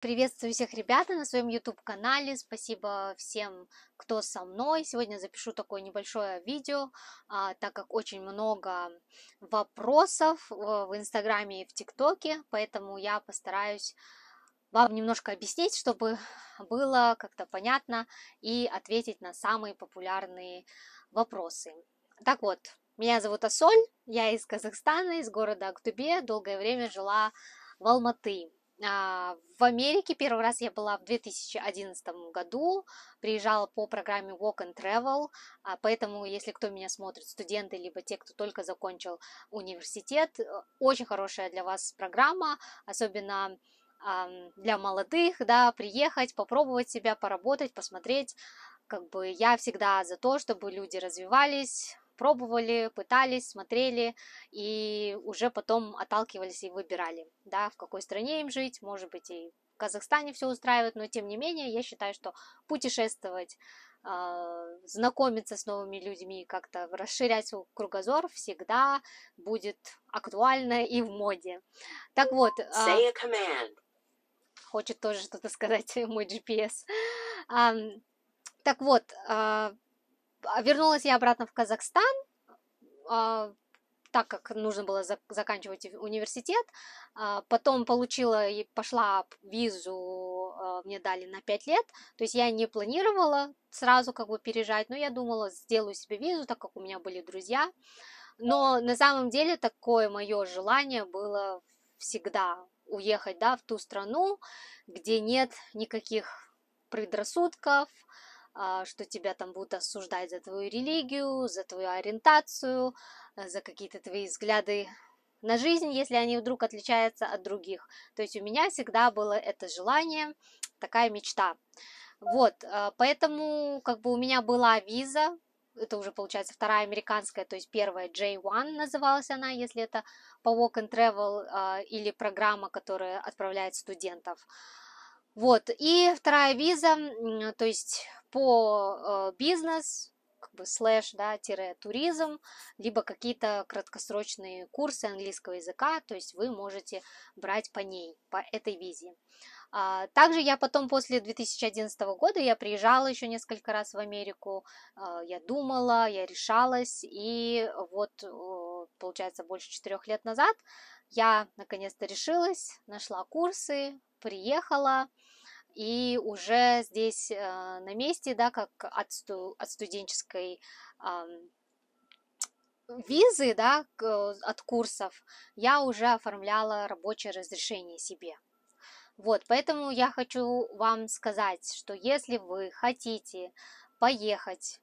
Приветствую всех ребята на своем YouTube-канале. Спасибо всем, кто со мной. Сегодня запишу такое небольшое видео, а, так как очень много вопросов э, в Инстаграме и в ТикТоке, поэтому я постараюсь вам немножко объяснить, чтобы было как-то понятно и ответить на самые популярные вопросы. Так вот, меня зовут Асоль, я из Казахстана, из города Актубе, долгое время жила в Алматы. А, в Америке первый раз я была в 2011 году, приезжала по программе Walk and Travel, а, поэтому, если кто меня смотрит, студенты, либо те, кто только закончил университет, э, очень хорошая для вас программа, особенно для молодых, да, приехать, попробовать себя, поработать, посмотреть, как бы я всегда за то, чтобы люди развивались, пробовали, пытались, смотрели и уже потом отталкивались и выбирали, да, в какой стране им жить, может быть, и в Казахстане все устраивает, но тем не менее я считаю, что путешествовать, а, знакомиться с новыми людьми, как-то расширять свой кругозор всегда будет актуально и в моде. Так вот, а, хочет тоже что-то сказать мой GPS. Так вот, а, а, вернулась я обратно в Казахстан, а, так как нужно было заканчивать университет. А, потом получила и пошла визу, мне дали на 5 лет. То есть я не планировала сразу как бы переезжать, но я думала, сделаю себе визу, так как у меня были друзья. Но на самом деле такое мое желание было всегда уехать да, в ту страну, где нет никаких предрассудков, а, что тебя там будут осуждать за твою религию, за твою ориентацию, э, за какие-то твои взгляды на жизнь, если они вдруг отличаются от других. То есть у меня всегда было это желание, такая мечта. Вот, э, поэтому как бы у меня была виза, это уже получается вторая американская, то есть первая J1 называлась она, если это по Walk and Travel а, или программа, которая отправляет студентов. Вот, и вторая виза, то есть по э, бизнес, как бы слэш, да, тире туризм, либо какие-то краткосрочные курсы английского языка, то есть вы можете брать по ней, по этой визе. А, также я потом после 2011 года я приезжала еще несколько раз в Америку, а, я думала, я решалась, и вот, получается, больше четырех лет назад я наконец-то решилась, нашла курсы, приехала, и уже здесь э, на месте, да, как от, сту, от студенческой визы, да, э, от курсов, я уже оформляла рабочее разрешение себе. Вот, поэтому я хочу вам сказать, что если вы хотите поехать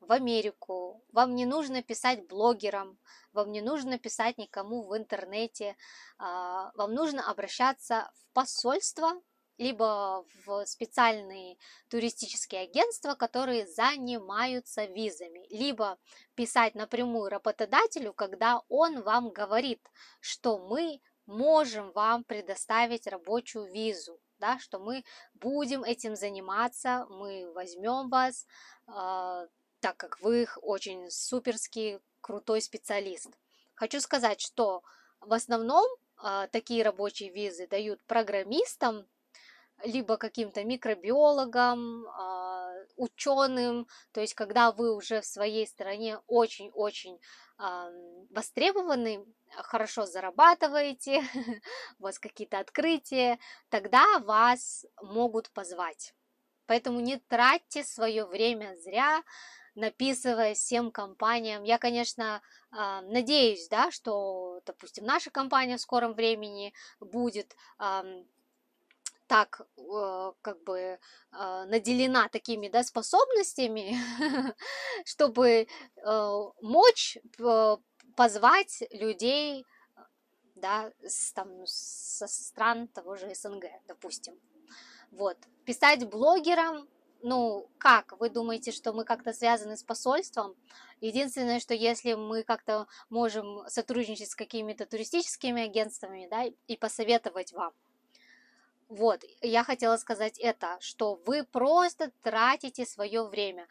в Америку, вам не нужно писать блогерам, вам не нужно писать никому в интернете, а, вам нужно обращаться в посольство либо в специальные туристические агентства, которые занимаются визами, либо писать напрямую работодателю, когда он вам говорит, что мы можем вам предоставить рабочую визу, да, что мы будем этим заниматься, мы возьмем вас, э, так как вы очень суперский крутой специалист. Хочу сказать, что в основном э, такие рабочие визы дают программистам, либо каким-то микробиологом, а, ученым, то есть когда вы уже в своей стране очень-очень востребованы, хорошо зарабатываете, у вас какие-то открытия, тогда вас могут позвать. Поэтому не тратьте свое время зря, написывая всем компаниям. Я, конечно, надеюсь, да, что, допустим, наша компания в скором времени будет так как бы а, наделена такими да, способностями, чтобы э, мочь э, позвать людей да, с, там, со стран того же СНГ, допустим. Вот. Писать блогерам, ну, как? Вы думаете, что мы как-то связаны с посольством? Единственное, что если мы как-то можем сотрудничать с какими-то туристическими агентствами, да, и посоветовать вам – вот, я хотела сказать это, что вы просто тратите свое время.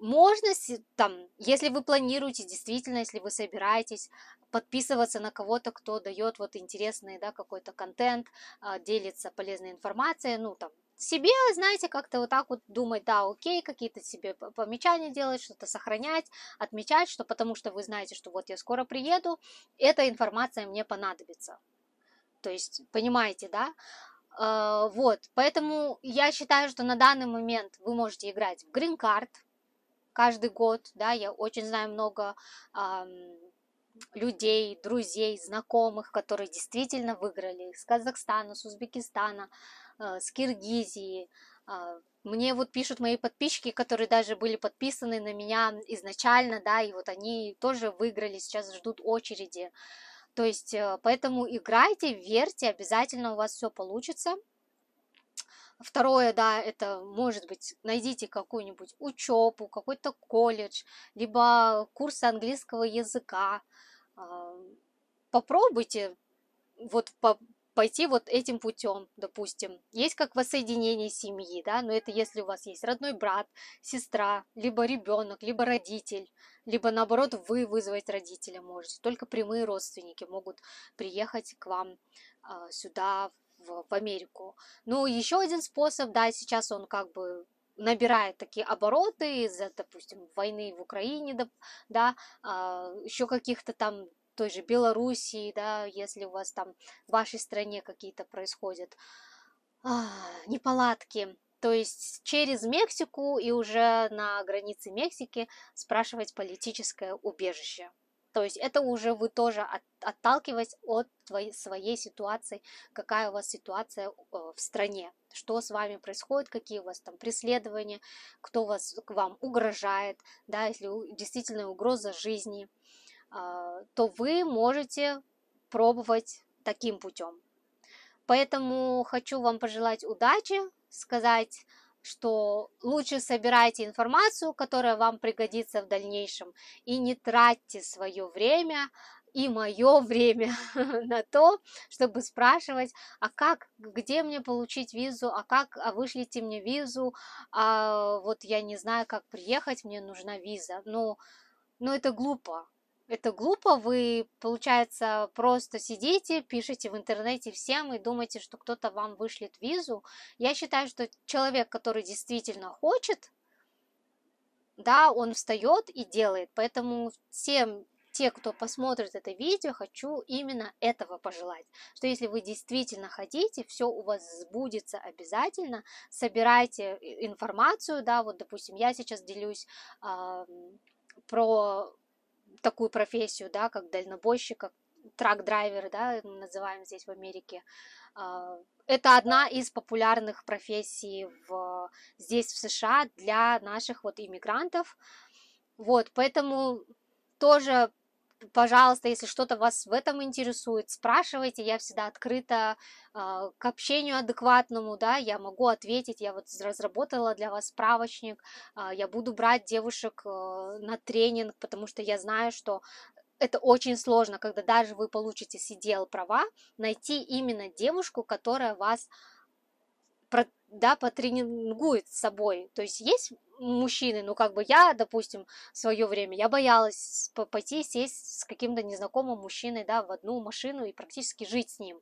Можно, там, если вы планируете, действительно, если вы собираетесь подписываться на кого-то, кто дает вот интересный, да, какой-то контент, а, делится полезной информацией, ну, там, себе, знаете, как-то вот так вот думать, да, окей, какие-то себе помечания делать, что-то сохранять, отмечать, что потому что вы знаете, что вот я скоро приеду, эта информация мне понадобится. То есть, понимаете, да? А, вот, поэтому я считаю, что на данный момент вы можете играть в Green Card каждый год, да, я очень знаю много людей, друзей, знакомых, которые действительно выиграли с Казахстана, с Узбекистана, а, с Киргизии. А, мне вот пишут мои подписчики, которые даже были подписаны на меня изначально, да, и вот они тоже выиграли, сейчас ждут очереди. То есть, э, поэтому играйте, верьте, обязательно у вас все получится. Второе, да, это может быть, найдите какую-нибудь учебу, какой-то колледж, либо курсы английского языка. Попробуйте вот по пойти вот этим путем, допустим. Есть как воссоединение семьи, да, но это если у вас есть родной брат, сестра, либо ребенок, либо родитель, либо наоборот вы вызвать родителя можете. Только прямые родственники могут приехать к вам э, сюда, в, в Америку. Ну, еще один способ, да, сейчас он как бы набирает такие обороты из-за, допустим, войны в Украине, да, а, еще каких-то там той же Белоруссии, да, если у вас там в вашей стране какие-то происходят а, неполадки. То есть через Мексику и уже на границе Мексики спрашивать политическое убежище. То есть это уже вы тоже от, отталкиваясь от твоей, своей ситуации, какая у вас ситуация э, в стране, что с вами происходит, какие у вас там преследования, кто вас, к вам угрожает, да, если действительно угроза жизни. А, то вы можете пробовать таким путем. Поэтому хочу вам пожелать удачи, сказать, что лучше собирайте информацию, которая вам пригодится в дальнейшем, и не тратьте свое время и мое время на то, чтобы спрашивать, а как, где мне получить визу, а как, а вышлите мне визу, а вот я не знаю, как приехать, мне нужна виза. Ну, ну это глупо, это глупо, вы, получается, просто сидите, пишете в интернете всем и думаете, что кто-то вам вышлет визу. Я считаю, что человек, который действительно хочет, да, он встает и делает. Поэтому всем те, кто посмотрит это видео, хочу именно этого пожелать. Что если вы действительно хотите, все у вас сбудется обязательно. Собирайте э, информацию, да, вот, допустим, я сейчас делюсь э, про такую профессию, да, как дальнобойщик, как трак-драйвер, да, называем здесь в Америке. А, это одна из популярных профессий в, здесь, в США, для наших вот иммигрантов. Вот, поэтому тоже пожалуйста, если что-то вас в этом интересует, спрашивайте, я всегда открыта а, к общению адекватному, да, я могу ответить, я вот разработала для вас справочник, а, я буду брать девушек а, на тренинг, потому что я знаю, что это очень сложно, когда даже вы получите сидел права, найти именно девушку, которая вас да, потренингует с собой. То есть есть мужчины, ну как бы я, допустим, в свое время, я боялась пойти сесть с каким-то незнакомым мужчиной, да, в одну машину и практически жить с ним.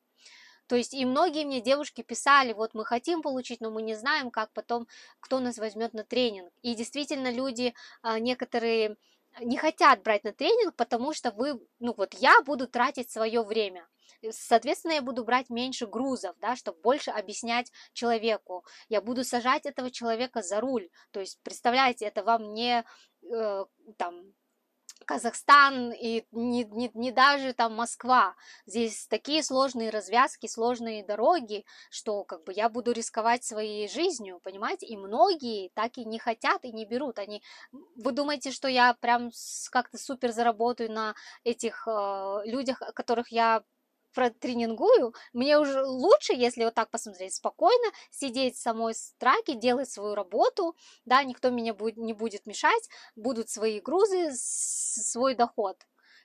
То есть и многие мне девушки писали, вот мы хотим получить, но мы не знаем, как потом, кто нас возьмет на тренинг. И действительно люди, а, некоторые не хотят брать на тренинг, потому что вы, ну вот я буду тратить свое время. Э, соответственно, я буду брать меньше грузов, да, чтобы больше объяснять человеку. Я буду сажать этого человека за руль. То есть, представляете, это вам не э, там Казахстан и не, не, не даже там Москва. Здесь такие сложные развязки, сложные дороги, что как бы я буду рисковать своей жизнью, понимаете? И многие так и не хотят и не берут. Они, вы думаете, что я прям как-то супер заработаю на этих э, людях, которых я протренингую, мне уже лучше, если вот так посмотреть, спокойно сидеть самой в страке, делать свою работу, да, никто меня будет, не будет мешать, будут свои грузы, свой доход.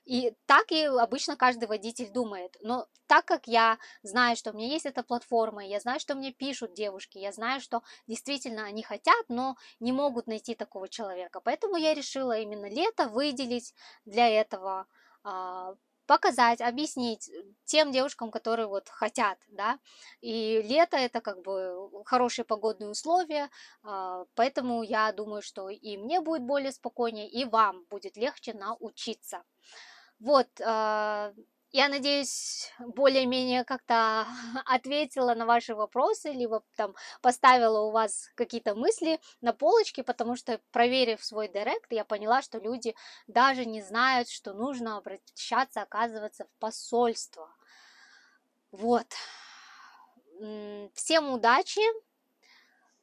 И так и обычно каждый водитель думает. Но так как я знаю, что у меня есть эта платформа, я знаю, что мне пишут девушки, я знаю, что действительно они хотят, но не могут найти такого человека. Поэтому я решила именно лето выделить для этого а, показать, объяснить э, тем девушкам, которые вот хотят, да, и лето это как бы хорошие погодные условия, а, поэтому я думаю, что и мне будет более спокойнее, и вам будет легче научиться. Вот, а, я надеюсь, более-менее как-то ответила на ваши вопросы, либо там поставила у вас какие-то мысли на полочке, потому что, проверив свой директ, я поняла, что люди даже не знают, что нужно обращаться, оказывается, в посольство. Вот. Всем удачи!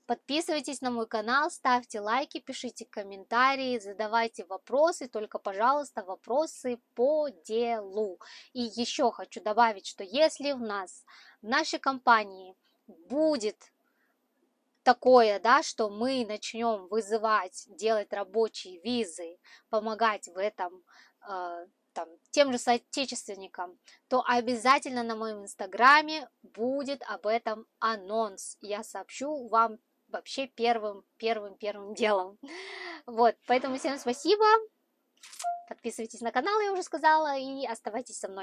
Подписывайтесь на мой канал, ставьте лайки, пишите комментарии, задавайте вопросы, только, пожалуйста, вопросы по делу. И еще хочу добавить, что если в нас, в нашей компании будет такое, да, что мы начнем вызывать, делать рабочие визы, помогать в этом э, там, тем же соотечественникам, то обязательно на моем инстаграме будет об этом анонс. Я сообщу вам вообще первым, первым, первым делом. Вот, поэтому всем спасибо. Подписывайтесь на канал, я уже сказала, и оставайтесь со мной.